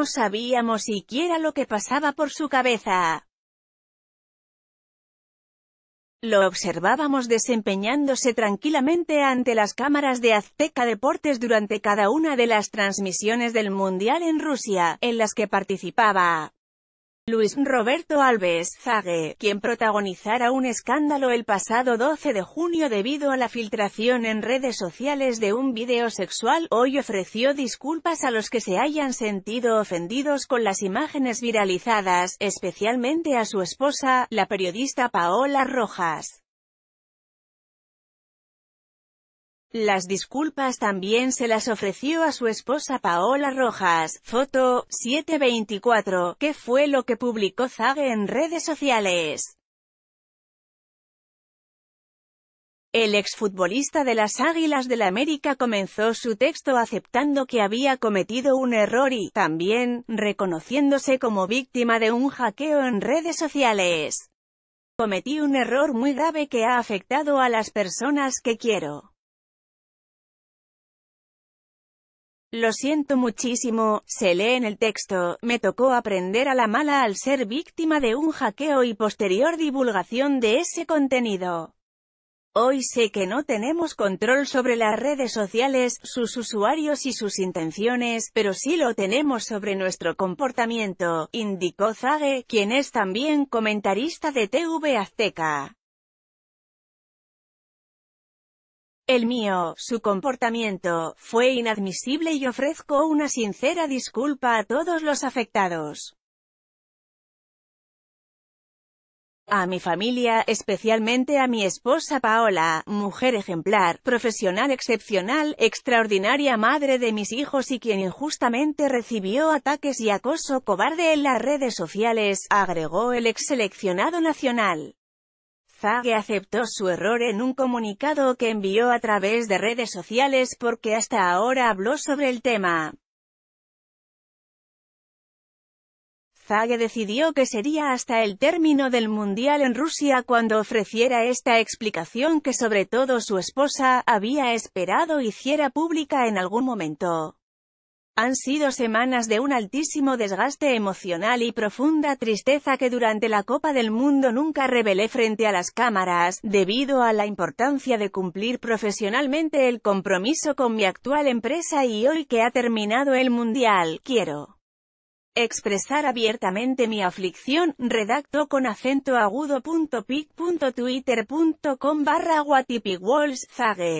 No sabíamos siquiera lo que pasaba por su cabeza. Lo observábamos desempeñándose tranquilamente ante las cámaras de Azteca Deportes durante cada una de las transmisiones del Mundial en Rusia, en las que participaba. Luis Roberto Alves Zague, quien protagonizara un escándalo el pasado 12 de junio debido a la filtración en redes sociales de un video sexual, hoy ofreció disculpas a los que se hayan sentido ofendidos con las imágenes viralizadas, especialmente a su esposa, la periodista Paola Rojas. Las disculpas también se las ofreció a su esposa Paola Rojas, foto, 724, que fue lo que publicó Zague en redes sociales. El exfutbolista de las Águilas del la América comenzó su texto aceptando que había cometido un error y, también, reconociéndose como víctima de un hackeo en redes sociales. Cometí un error muy grave que ha afectado a las personas que quiero. Lo siento muchísimo, se lee en el texto, me tocó aprender a la mala al ser víctima de un hackeo y posterior divulgación de ese contenido. Hoy sé que no tenemos control sobre las redes sociales, sus usuarios y sus intenciones, pero sí lo tenemos sobre nuestro comportamiento, indicó Zage, quien es también comentarista de TV Azteca. El mío, su comportamiento, fue inadmisible y ofrezco una sincera disculpa a todos los afectados. a mi familia, especialmente a mi esposa Paola, mujer ejemplar, profesional excepcional, extraordinaria madre de mis hijos y quien injustamente recibió ataques y acoso cobarde en las redes sociales, agregó el ex seleccionado nacional. Zage aceptó su error en un comunicado que envió a través de redes sociales porque hasta ahora habló sobre el tema. Zage decidió que sería hasta el término del Mundial en Rusia cuando ofreciera esta explicación que sobre todo su esposa había esperado hiciera pública en algún momento. Han sido semanas de un altísimo desgaste emocional y profunda tristeza que durante la Copa del Mundo nunca revelé frente a las cámaras, debido a la importancia de cumplir profesionalmente el compromiso con mi actual empresa y hoy que ha terminado el Mundial, quiero expresar abiertamente mi aflicción, redacto con acento agudo. pic.twitter.com barra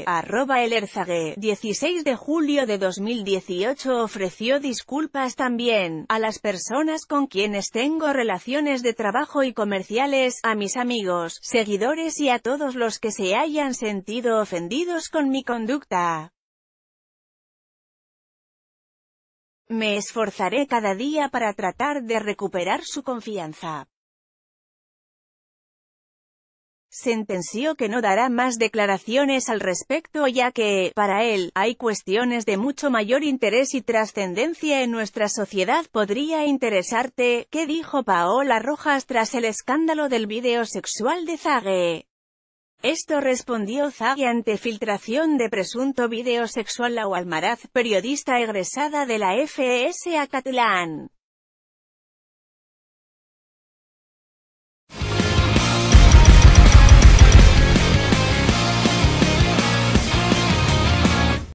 arroba 16 de julio de 2018 ofreció disculpas también, a las personas con quienes tengo relaciones de trabajo y comerciales, a mis amigos, seguidores y a todos los que se hayan sentido ofendidos con mi conducta. Me esforzaré cada día para tratar de recuperar su confianza. Sentenció que no dará más declaraciones al respecto ya que, para él, hay cuestiones de mucho mayor interés y trascendencia en nuestra sociedad. Podría interesarte, ¿qué dijo Paola Rojas tras el escándalo del video sexual de Zague? Esto respondió Zaghi ante filtración de presunto video sexual a Almaraz, periodista egresada de la FES Acatlán.